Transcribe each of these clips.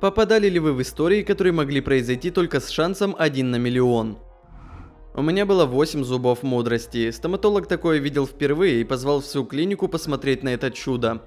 Попадали ли вы в истории, которые могли произойти только с шансом 1 на миллион? У меня было 8 зубов мудрости. Стоматолог такое видел впервые и позвал всю клинику посмотреть на это чудо.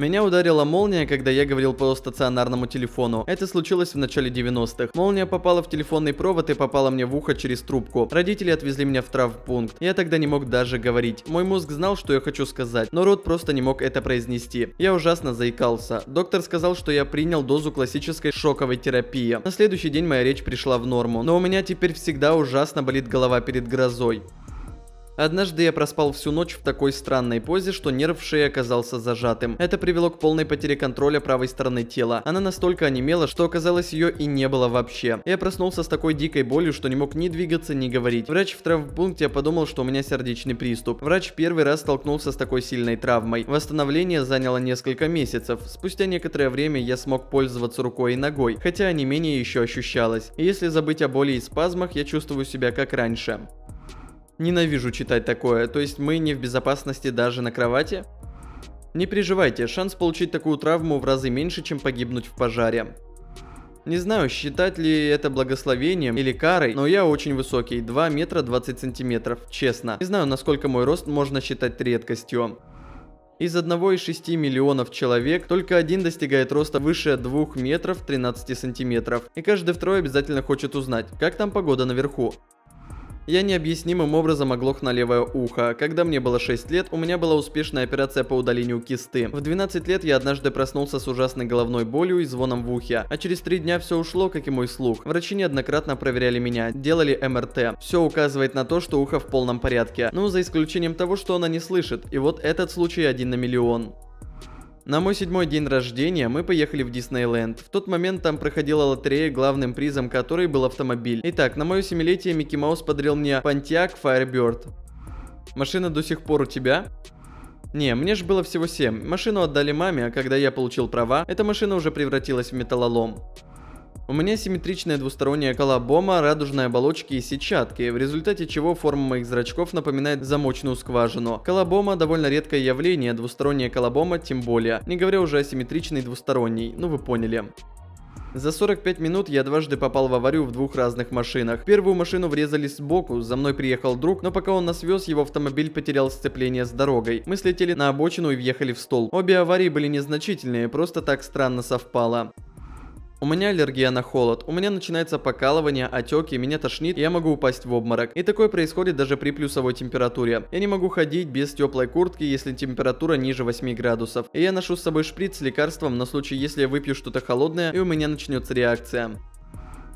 Меня ударила молния, когда я говорил по стационарному телефону. Это случилось в начале 90-х. Молния попала в телефонный провод и попала мне в ухо через трубку. Родители отвезли меня в травмпункт. Я тогда не мог даже говорить. Мой мозг знал, что я хочу сказать, но рот просто не мог это произнести. Я ужасно заикался. Доктор сказал, что я принял дозу классической шоковой терапии. На следующий день моя речь пришла в норму, но у меня теперь всегда ужасно болит голова перед грозой. Однажды я проспал всю ночь в такой странной позе, что нерв в шее оказался зажатым. Это привело к полной потере контроля правой стороны тела. Она настолько онемела, что оказалось ее и не было вообще. Я проснулся с такой дикой болью, что не мог ни двигаться, ни говорить. Врач в травмпункте подумал, что у меня сердечный приступ. Врач первый раз столкнулся с такой сильной травмой. Восстановление заняло несколько месяцев. Спустя некоторое время я смог пользоваться рукой и ногой, хотя менее еще ощущалось. если забыть о боли и спазмах, я чувствую себя как раньше. Ненавижу читать такое, то есть мы не в безопасности даже на кровати? Не переживайте, шанс получить такую травму в разы меньше, чем погибнуть в пожаре. Не знаю, считать ли это благословением или карой, но я очень высокий, 2 метра 20 сантиметров, честно. Не знаю, насколько мой рост можно считать редкостью. Из из 1,6 миллионов человек только один достигает роста выше 2 метров 13 сантиметров. И каждый второй обязательно хочет узнать, как там погода наверху. Я необъяснимым образом оглох на левое ухо. Когда мне было 6 лет, у меня была успешная операция по удалению кисты. В 12 лет я однажды проснулся с ужасной головной болью и звоном в ухе, а через 3 дня все ушло, как и мой слух. Врачи неоднократно проверяли меня, делали МРТ. Все указывает на то, что ухо в полном порядке. Ну, за исключением того, что она не слышит. И вот этот случай один на миллион. На мой седьмой день рождения мы поехали в Диснейленд. В тот момент там проходила лотерея, главным призом которой был автомобиль. Итак, на мое семилетие Микки Маус подарил мне Pontiac Firebird. Машина до сих пор у тебя? Не, мне же было всего 7. Машину отдали маме, а когда я получил права, эта машина уже превратилась в металлолом. У меня симметричная двусторонняя колобома, радужные оболочки и сетчатки, в результате чего форма моих зрачков напоминает замочную скважину. Колобома довольно редкое явление, двусторонняя колобома тем более, не говоря уже о симметричной двусторонней, ну вы поняли. За 45 минут я дважды попал в аварию в двух разных машинах. Первую машину врезали сбоку, за мной приехал друг, но пока он нас вез, его автомобиль потерял сцепление с дорогой. Мы слетели на обочину и въехали в столб. Обе аварии были незначительные, просто так странно совпало. У меня аллергия на холод, у меня начинается покалывание, отеки, меня тошнит, и я могу упасть в обморок. И такое происходит даже при плюсовой температуре. Я не могу ходить без теплой куртки, если температура ниже 8 градусов. И я ношу с собой шприц с лекарством на случай, если я выпью что-то холодное и у меня начнется реакция.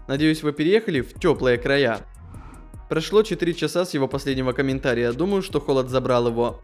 Надеюсь, вы переехали в теплые края. Прошло 4 часа с его последнего комментария, думаю, что холод забрал его.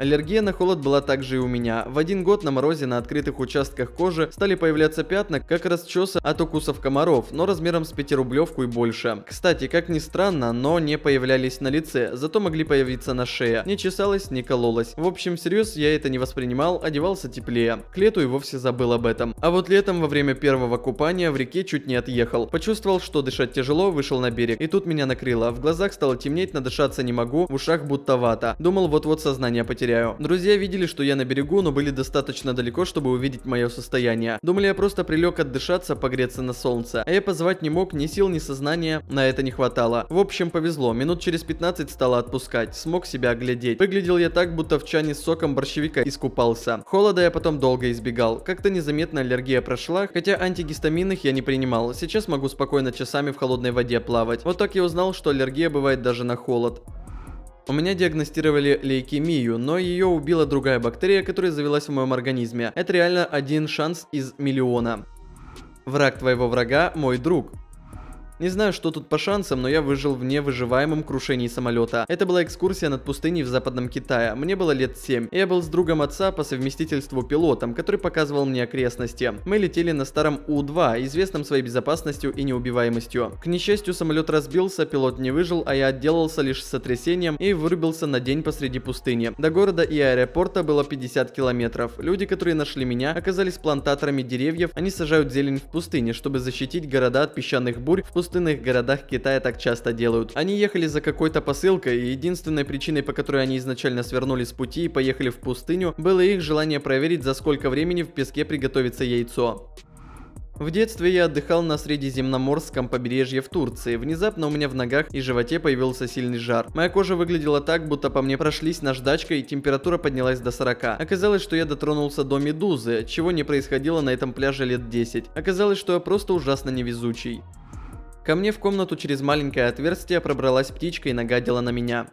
Аллергия на холод была также и у меня. В один год на морозе на открытых участках кожи стали появляться пятна, как расчеса от укусов комаров, но размером с 5-рублевку и больше. Кстати, как ни странно, но не появлялись на лице, зато могли появиться на шее. Не чесалось, не кололось. В общем, всерьез я это не воспринимал, одевался теплее. К лету и вовсе забыл об этом. А вот летом во время первого купания в реке чуть не отъехал. Почувствовал, что дышать тяжело, вышел на берег. И тут меня накрыло. В глазах стало темнеть, надышаться не могу, в ушах будто вата. Думал, вот-вот сознание потерял теряю. Друзья видели, что я на берегу, но были достаточно далеко, чтобы увидеть мое состояние. Думали, я просто прилег отдышаться, погреться на солнце. А я позвать не мог, ни сил, ни сознания на это не хватало. В общем, повезло. Минут через 15 стало отпускать. Смог себя оглядеть. Выглядел я так, будто в чане с соком борщевика искупался. Холода я потом долго избегал. Как-то незаметно аллергия прошла, хотя антигистаминных я не принимал. Сейчас могу спокойно часами в холодной воде плавать. Вот так я узнал, что аллергия бывает даже на холод. У меня диагностировали лейкемию, но ее убила другая бактерия, которая завелась в моем организме. Это реально один шанс из миллиона. Враг твоего врага – мой друг. Не знаю, что тут по шансам, но я выжил в невыживаемом крушении самолета. Это была экскурсия над пустыней в Западном Китае. Мне было лет 7. Я был с другом отца по совместительству пилотом, который показывал мне окрестности. Мы летели на старом У-2, известном своей безопасностью и неубиваемостью. К несчастью, самолет разбился, пилот не выжил, а я отделался лишь сотрясением и вырубился на день посреди пустыни. До города и аэропорта было 50 километров. Люди, которые нашли меня, оказались плантаторами деревьев. Они сажают зелень в пустыне, чтобы защитить города от песчаных бурь в пустыне пустынных городах Китая так часто делают. Они ехали за какой-то посылкой, и единственной причиной, по которой они изначально свернули с пути и поехали в пустыню, было их желание проверить, за сколько времени в песке приготовится яйцо. В детстве я отдыхал на средиземноморском побережье в Турции. Внезапно у меня в ногах и животе появился сильный жар. Моя кожа выглядела так, будто по мне прошлись наждачкой и температура поднялась до 40. Оказалось, что я дотронулся до медузы, чего не происходило на этом пляже лет 10. Оказалось, что я просто ужасно невезучий. Ко мне в комнату через маленькое отверстие пробралась птичка и нагадила на меня.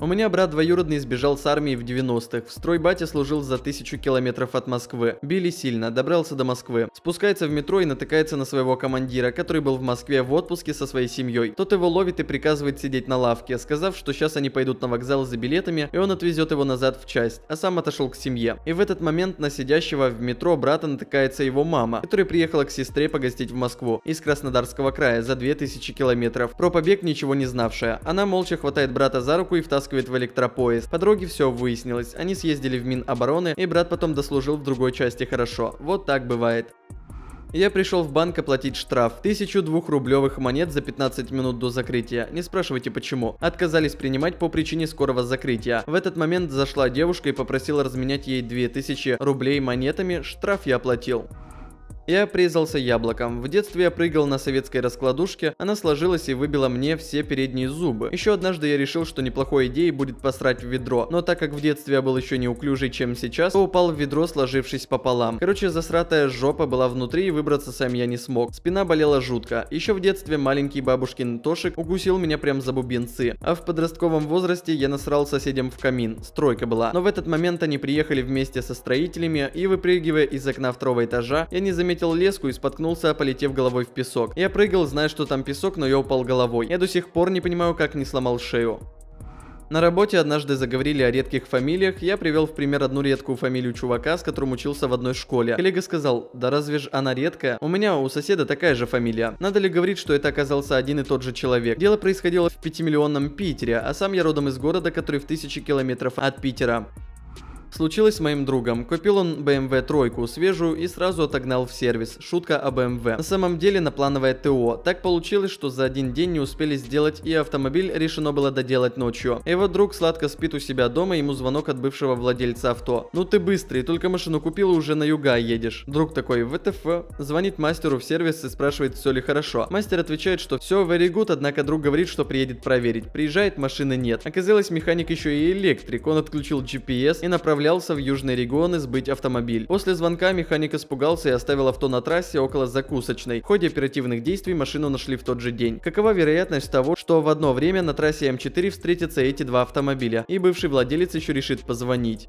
У меня брат двоюродный сбежал с армии в 90-х. В строй батя служил за тысячу километров от Москвы. Били сильно, добрался до Москвы. Спускается в метро и натыкается на своего командира, который был в Москве в отпуске со своей семьей. Тот его ловит и приказывает сидеть на лавке, сказав, что сейчас они пойдут на вокзал за билетами, и он отвезет его назад в часть, а сам отошел к семье. И в этот момент на сидящего в метро брата натыкается его мама, которая приехала к сестре погостить в Москву из Краснодарского края за 2000 километров. Про побег ничего не знавшая. Она молча хватает брата за руку и втаскивает затаскивает в электропоезд. По дороге все выяснилось. Они съездили в Минобороны, и брат потом дослужил в другой части хорошо. Вот так бывает. Я пришел в банк оплатить штраф. Тысячу двух рублевых монет за 15 минут до закрытия. Не спрашивайте почему. Отказались принимать по причине скорого закрытия. В этот момент зашла девушка и попросила разменять ей 2000 рублей монетами. Штраф я оплатил. Я призался яблоком. В детстве я прыгал на советской раскладушке, она сложилась и выбила мне все передние зубы. Еще однажды я решил, что неплохой идеей будет посрать в ведро, но так как в детстве я был еще неуклюжий, чем сейчас, то упал в ведро, сложившись пополам. Короче, засратая жопа была внутри и выбраться сам я не смог. Спина болела жутко. Еще в детстве маленький бабушкин Тошик укусил меня прям за бубенцы. А в подростковом возрасте я насрал соседям в камин. Стройка была. Но в этот момент они приехали вместе со строителями и выпрыгивая из окна второго этажа, я не заметил заметил леску и споткнулся, полетев головой в песок. Я прыгал, зная, что там песок, но я упал головой. Я до сих пор не понимаю, как не сломал шею. На работе однажды заговорили о редких фамилиях, я привел в пример одну редкую фамилию чувака, с которым учился в одной школе. Коллега сказал, да разве ж она редкая? У меня у соседа такая же фамилия. Надо ли говорить, что это оказался один и тот же человек? Дело происходило в пятимиллионном Питере, а сам я родом из города, который в тысячи километров от Питера. Случилось с моим другом. Купил он BMW тройку, свежую, и сразу отогнал в сервис. Шутка о BMW. На самом деле на плановое ТО. Так получилось, что за один день не успели сделать, и автомобиль решено было доделать ночью. Его друг сладко спит у себя дома, ему звонок от бывшего владельца авто. «Ну ты быстрый, только машину купил и уже на юга едешь». Друг такой, ВТФ. Звонит мастеру в сервис и спрашивает, все ли хорошо. Мастер отвечает, что все very good, однако друг говорит, что приедет проверить. Приезжает, машины нет. Оказалось, механик еще и электрик. Он отключил GPS и направляет отправлялся в южные регионы сбыть автомобиль. После звонка механик испугался и оставил авто на трассе около закусочной. В ходе оперативных действий машину нашли в тот же день. Какова вероятность того, что в одно время на трассе М4 встретятся эти два автомобиля, и бывший владелец еще решит позвонить?